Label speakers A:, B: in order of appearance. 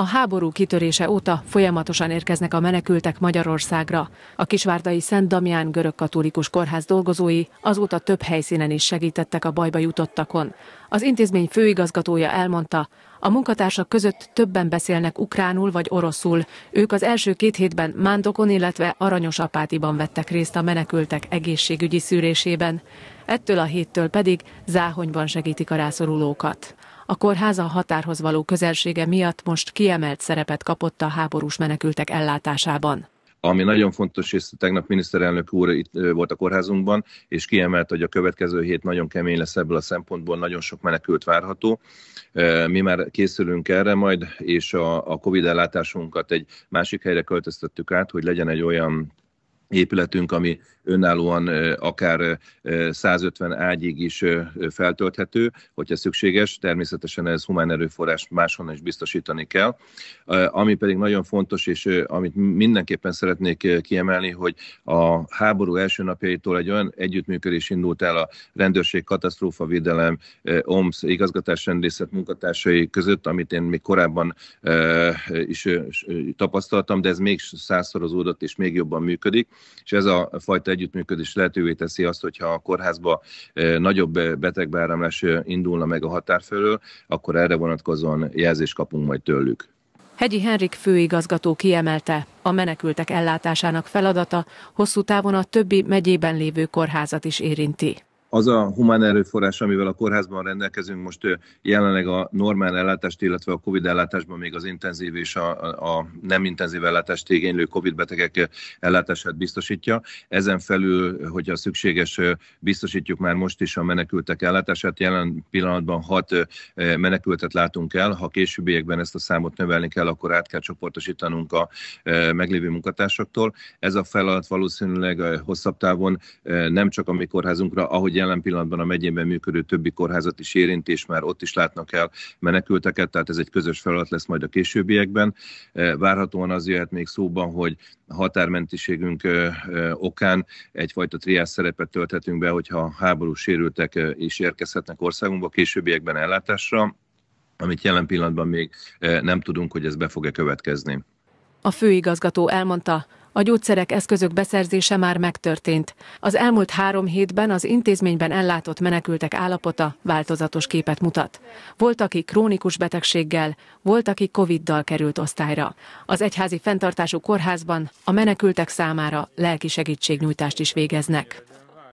A: A háború kitörése óta folyamatosan érkeznek a menekültek Magyarországra. A kisvárdai Szent Damián görögkatolikus kórház dolgozói azóta több helyszínen is segítettek a bajba jutottakon. Az intézmény főigazgatója elmondta, a munkatársak között többen beszélnek ukránul vagy oroszul. Ők az első két hétben Mándokon, illetve Aranyos Apátiban vettek részt a menekültek egészségügyi szűrésében. Ettől a héttől pedig Záhonyban segítik a rászorulókat. A kórház a határhoz való közelsége miatt most kiemelt szerepet kapott a háborús menekültek ellátásában.
B: Ami nagyon fontos, és tegnap miniszterelnök úr itt volt a kórházunkban, és kiemelt, hogy a következő hét nagyon kemény lesz ebből a szempontból, nagyon sok menekült várható. Mi már készülünk erre majd, és a, a COVID ellátásunkat egy másik helyre költöztettük át, hogy legyen egy olyan épületünk, ami önállóan akár 150 ágyig is feltölthető, hogyha szükséges. Természetesen ez humán erőforrás máshonnan is biztosítani kell. Ami pedig nagyon fontos, és amit mindenképpen szeretnék kiemelni, hogy a háború első napjaitól egy olyan együttműködés indult el a rendőrség, katasztrófavédelem, OMSZ, igazgatásrendészet munkatársai között, amit én még korábban is tapasztaltam, de ez még százszorozódott és még jobban működik és ez a fajta együttműködés lehetővé teszi azt, hogyha a kórházba nagyobb betegbeáramlás indulna meg a határ fölől, akkor erre vonatkozóan jelzést kapunk majd tőlük.
A: Hegyi Henrik főigazgató kiemelte, a menekültek ellátásának feladata hosszú távon a többi megyében lévő kórházat is érinti
B: az a humán erőforrás, amivel a kórházban rendelkezünk, most jelenleg a normál ellátást, illetve a COVID ellátásban még az intenzív és a, a nem intenzív ellátást igénylő COVID betegek ellátását biztosítja. Ezen felül, hogyha szükséges, biztosítjuk már most is a menekültek ellátását. Jelen pillanatban hat menekültet látunk el. Ha későbbiekben ezt a számot növelni kell, akkor át kell csoportosítanunk a meglévő munkatársaktól. Ez a feladat valószínűleg hosszabb távon nem csak a mi kórházunkra, ahogy jelen pillanatban a megyében működő többi kórházat is érint, és már ott is látnak el menekülteket, tehát ez egy közös feladat lesz majd a későbbiekben. E, várhatóan az jöhet még szóban, hogy határmentiségünk e, e, okán egyfajta triás szerepet tölthetünk be, hogyha háborús sérültek is érkezhetnek országunkba későbbiekben ellátásra, amit jelen pillanatban még nem tudunk, hogy ez be fog-e következni.
A: A főigazgató elmondta, a gyógyszerek eszközök beszerzése már megtörtént. Az elmúlt három hétben az intézményben ellátott menekültek állapota változatos képet mutat. Volt, aki krónikus betegséggel, volt, aki Covid-dal került osztályra. Az egyházi fenntartású kórházban a menekültek számára lelki segítségnyújtást is végeznek.